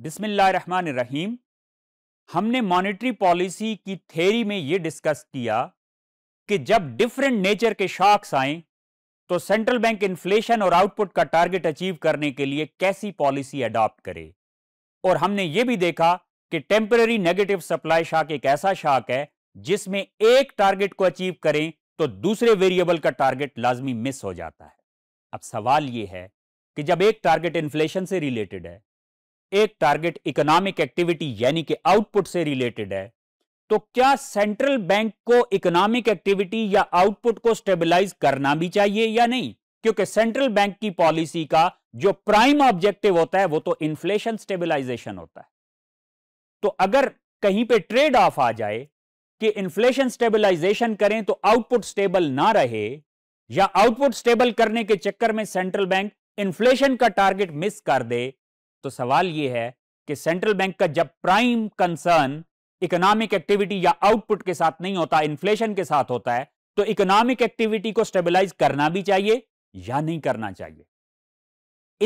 बिस्मिल्लाहिर्रहमानिर्रहीम हमने monetary policy की थेरी में ये डिस्कस किया कि जब डिफरेंट नेचर के शॉक्स आए तो सेंट्रल बैंक इन्फ्लेशन और आउटपुट का टारगेट अचीव करने के लिए कैसी पॉलिसी अडॉप्ट करे और हमने ये भी देखा कि टेम्पररी नेगेटिव सप्लाई शॉक एक ऐसा शॉक है जिसमें एक टारगेट को अचीव करें तो दूसरे वेरिएबल का टारगेट लाजमी मिस हो जाता है अब सवाल यह है कि जब एक टारगेट इन्फ्लेशन से रिलेटेड है एक टारगेट इकोनॉमिक एक्टिविटी यानी कि आउटपुट से रिलेटेड है तो क्या सेंट्रल बैंक को इकोनॉमिक एक्टिविटी या आउटपुट को स्टेबलाइज करना भी चाहिए या नहीं क्योंकि सेंट्रल बैंक की पॉलिसी का जो प्राइम ऑब्जेक्टिव होता है वो तो इन्फ्लेशन स्टेबलाइजेशन होता है तो अगर कहीं पे ट्रेड ऑफ आ जाए कि इन्फ्लेशन स्टेबलाइजेशन करें तो आउटपुट स्टेबल ना रहे या आउटपुट स्टेबल करने के चक्कर में सेंट्रल बैंक इन्फ्लेशन का टारगेट मिस कर दे तो सवाल यह है कि सेंट्रल बैंक का जब प्राइम कंसर्न इकोनॉमिक एक्टिविटी या आउटपुट के साथ नहीं होता इन्फ्लेशन के साथ होता है तो इकोनॉमिक एक्टिविटी को स्टेबलाइज करना भी चाहिए या नहीं करना चाहिए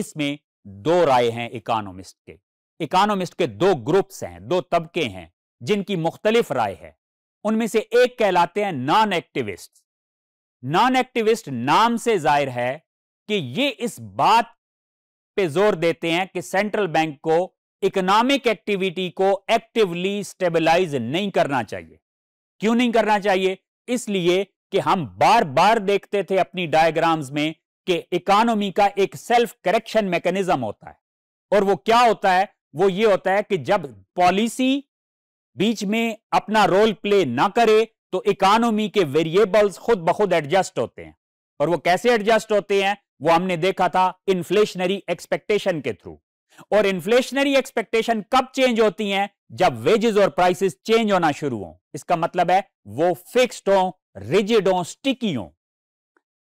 इसमें दो राय हैं इकोनॉमिस्ट के इकोनॉमिस्ट के दो ग्रुप्स हैं दो तबके हैं जिनकी मुख्तलिफ राय है उनमें से एक कहलाते हैं नॉन एक्टिविस्ट नॉन एक्टिविस्ट नाम से जाहिर है कि ये इस बात पे जोर देते हैं कि सेंट्रल बैंक को इकोनॉमिक एक्टिविटी को एक्टिवली स्टेबलाइज नहीं करना चाहिए क्यों नहीं करना चाहिए इसलिए कि हम बार बार देखते थे अपनी डायग्राम्स में कि इकोनॉमी का एक सेल्फ करेक्शन मैकेनिज्म होता है और वो क्या होता है वो ये होता है कि जब पॉलिसी बीच में अपना रोल प्ले ना करे तो इकोनॉमी के वेरिएबल्स खुद बखुद एडजस्ट होते हैं और वो कैसे एडजस्ट होते हैं वो हमने देखा था इन्फ्लेशनरी एक्सपेक्टेशन के थ्रू और इन्फ्लेशनरी एक्सपेक्टेशन कब चेंज होती हैं जब वेजेस और प्राइसेस चेंज होना शुरू हो इसका मतलब है वो फिक्स्ड हो रिजिड हो स्टिकी हो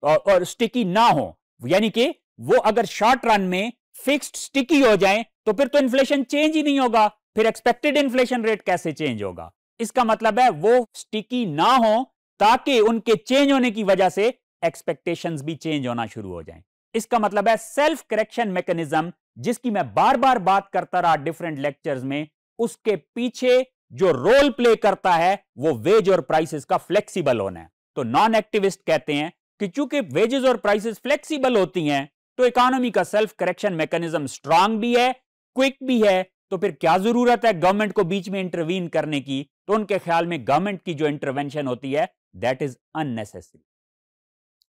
और, और स्टिकी ना हो यानी कि वो अगर शॉर्ट रन में फिक्स्ड स्टिकी हो जाए तो फिर तो इन्फ्लेशन चेंज ही नहीं होगा फिर एक्सपेक्टेड इन्फ्लेशन रेट कैसे चेंज होगा इसका मतलब है वो स्टिकी ना हो ताकि उनके चेंज होने की वजह से एक्सपेक्टेशंस भी चेंज होना शुरू हो जाएं इसका मतलब है सेल्फ करेक्शन मैकेनिज्म जिसकी मैं बार बार बात करता रहा डिफरेंट लेक्चर्स में उसके पीछे जो रोल प्ले करता है वो वेज और प्राइसेस का फ्लेक्सिबल होना है तो नॉन एक्टिविस्ट कहते हैं कि चूंकि वेजेस और प्राइसेस फ्लेक्सिबल होती हैं तो इकोनॉमी का सेल्फ करेक्शन मैकेनिज्म स्ट्रांग भी है क्विक भी है तो फिर क्या जरूरत है गवर्नमेंट को बीच में इंटरवीन करने की तो उनके ख्याल में गवर्नमेंट की जो इंटरवेंशन होती है दैट इज अननेसेसरी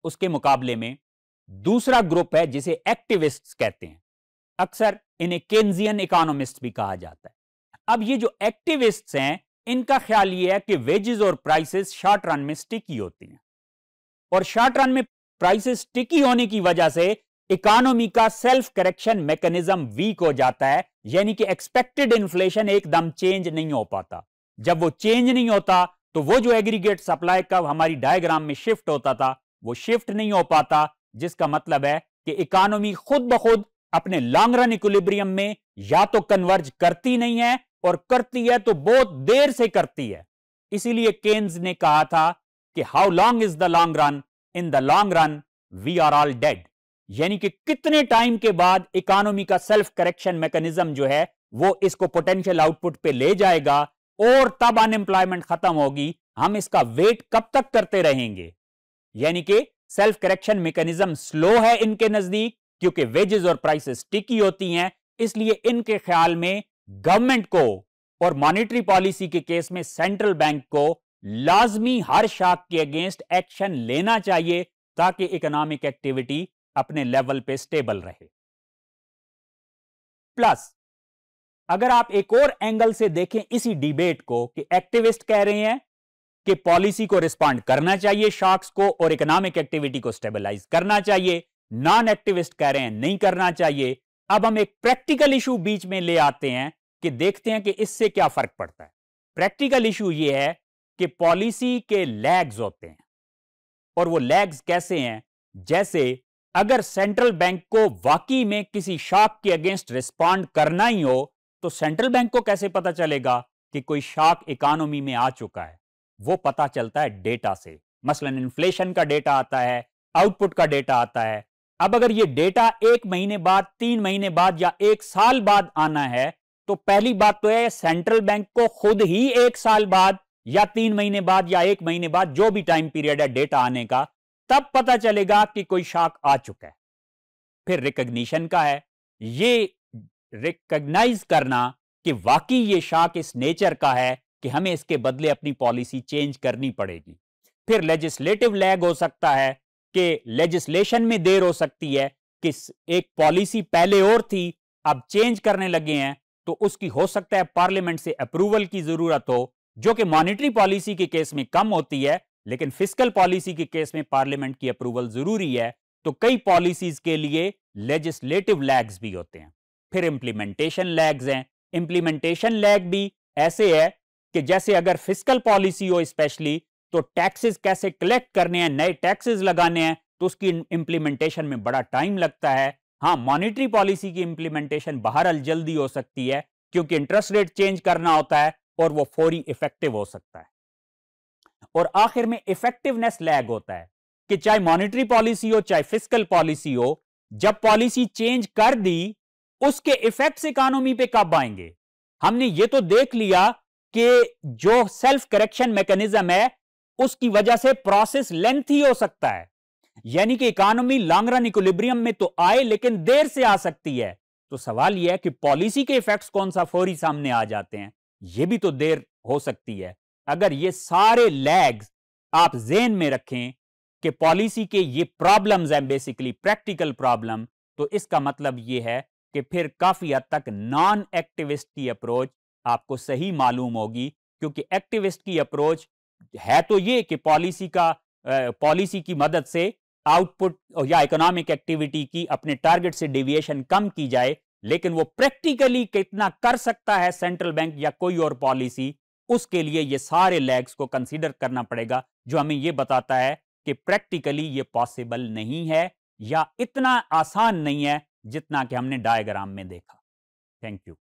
उसके मुकाबले में दूसरा ग्रुप है जिसे एक्टिविस्ट कहते हैं अक्सर इन्हें केन्जियन इकोनॉमिस्ट भी कहा जाता है अब ये जो एक्टिविस्ट हैं इनका ख्याल ये है कि वेजेस और प्राइसेस शॉर्ट रन में स्टिकी होती हैं और शॉर्ट रन में प्राइसेस स्टिकी होने की वजह से इकोनॉमी का सेल्फ करेक्शन मैकेनिज्म वीक हो जाता है यानी कि एक्सपेक्टेड इन्फ्लेशन एकदम चेंज नहीं हो पाता जब वो चेंज नहीं होता तो वो जो एग्रीगेट सप्लाई का हमारी डायग्राम में शिफ्ट होता था वो शिफ्ट नहीं हो पाता जिसका मतलब है कि इकोनॉमी खुद ब खुद अपने लॉन्ग रन इक्विलिब्रियम में या तो कन्वर्ज करती नहीं है और करती है तो बहुत देर से करती है इसीलिए केन्स ने कहा था कि how long is the long run in the long run we are all dead यानी कि कितने टाइम के बाद इकोनॉमी का सेल्फ करेक्शन मैकेनिज्म जो है वो इसको पोटेंशियल आउटपुट पे ले जाएगा और तब अनएम्प्लॉयमेंट खत्म होगी हम इसका वेट कब तक करते रहेंगे यानी कि सेल्फ करेक्शन मेकेनिज्म स्लो है इनके नजदीक क्योंकि वेजेस और प्राइसेस टिकी होती हैं इसलिए इनके ख्याल में गवर्नमेंट को और मॉनेटरी पॉलिसी के केस में सेंट्रल बैंक को लाजमी हर शाख के अगेंस्ट एक्शन लेना चाहिए ताकि इकोनॉमिक एक्टिविटी अपने लेवल पे स्टेबल रहे प्लस अगर आप एक और एंगल से देखें इसी डिबेट को कि एक्टिविस्ट कह रहे हैं कि पॉलिसी को रिस्पॉन्ड करना चाहिए शॉक्स को और इकोनॉमिक एक्टिविटी को स्टेबलाइज करना चाहिए नॉन एक्टिविस्ट कह रहे हैं नहीं करना चाहिए अब हम एक प्रैक्टिकल इशू बीच में ले आते हैं कि देखते हैं कि इससे क्या फर्क पड़ता है प्रैक्टिकल इशू यह है कि पॉलिसी के लैग्स होते हैं और वो लैग्स कैसे हैं जैसे अगर सेंट्रल बैंक को वाकई में किसी शॉक के अगेंस्ट रिस्पॉन्ड करना ही हो तो सेंट्रल बैंक को कैसे पता चलेगा कि कोई शॉक इकोनॉमी में आ चुका है वो पता चलता है डेटा से मसलन इन्फ्लेशन का डेटा आता है आउटपुट का डेटा आता है अब अगर ये डेटा एक महीने बाद तीन महीने बाद या एक साल बाद आना है तो पहली बात तो है सेंट्रल बैंक को खुद ही एक साल बाद या तीन महीने बाद या एक महीने बाद जो भी टाइम पीरियड है डेटा आने का तब पता चलेगा कि कोई शाख आ चुका है फिर रिकग्निशन का है ये रिकग्नाइज करना कि वाकई ये शाख इस नेचर का है कि हमें इसके बदले अपनी पॉलिसी चेंज करनी पड़ेगी फिर लेजिस्लेटिव लैग हो सकता है कि लेजिस्लेशन में देर हो सकती है कि एक पॉलिसी पहले और थी अब चेंज करने लगे हैं तो उसकी हो सकता है पार्लियामेंट से अप्रूवल की जरूरत हो जो कि मॉनिटरी पॉलिसी के केस में कम होती है लेकिन फिजिकल पॉलिसी के केस में पार्लियामेंट की अप्रूवल जरूरी है तो कई पॉलिसीज के लिए लेजिस्लेटिव लैग्स भी होते हैं फिर इंप्लीमेंटेशन लैग्स हैं इंप्लीमेंटेशन लैग भी ऐसे है कि जैसे अगर फिजिकल पॉलिसी हो स्पेशली तो टैक्सेस कैसे कलेक्ट करने हैं नए टैक्सेस लगाने हैं तो उसकी इंप्लीमेंटेशन में बड़ा टाइम लगता है हाँ मॉनिटरी पॉलिसी की इंप्लीमेंटेशन बहरहाल जल्दी हो सकती है क्योंकि इंटरेस्ट रेट चेंज करना होता है और वो फौरी इफेक्टिव हो सकता है और आखिर में इफेक्टिवनेस लैग होता है कि चाहे मॉनिटरी पॉलिसी हो चाहे फिजिकल पॉलिसी हो जब पॉलिसी चेंज कर दी उसके इफेक्ट्स इकोनॉमी पे कब आएंगे हमने ये तो देख लिया कि जो सेल्फ करेक्शन मैकेनिज्म है उसकी वजह से प्रोसेस लेंथ ही हो सकता है यानी कि इकोनॉमी लॉन्ग रन इक्विलिब्रियम में तो आए लेकिन देर से आ सकती है तो सवाल यह है कि पॉलिसी के इफेक्ट्स कौन सा फौरी सामने आ जाते हैं यह भी तो देर हो सकती है अगर ये सारे लैग्स आप जेन में रखें कि पॉलिसी के ये प्रॉब्लम्स हैं बेसिकली प्रैक्टिकल प्रॉब्लम तो इसका मतलब ये है कि फिर काफी हद तक नॉन एक्टिविस्टी अप्रोच आपको सही मालूम होगी क्योंकि एक्टिविस्ट की अप्रोच है तो ये कि पॉलिसी का पॉलिसी की मदद से आउटपुट या इकोनॉमिक एक्टिविटी की अपने टारगेट से डेविएशन कम की जाए लेकिन वो प्रैक्टिकली कितना कर सकता है सेंट्रल बैंक या कोई और पॉलिसी उसके लिए ये सारे लैग्स को कंसीडर करना पड़ेगा जो हमें ये बताता है कि प्रैक्टिकली ये पॉसिबल नहीं है या इतना आसान नहीं है जितना कि हमने डायग्राम में देखा थैंक यू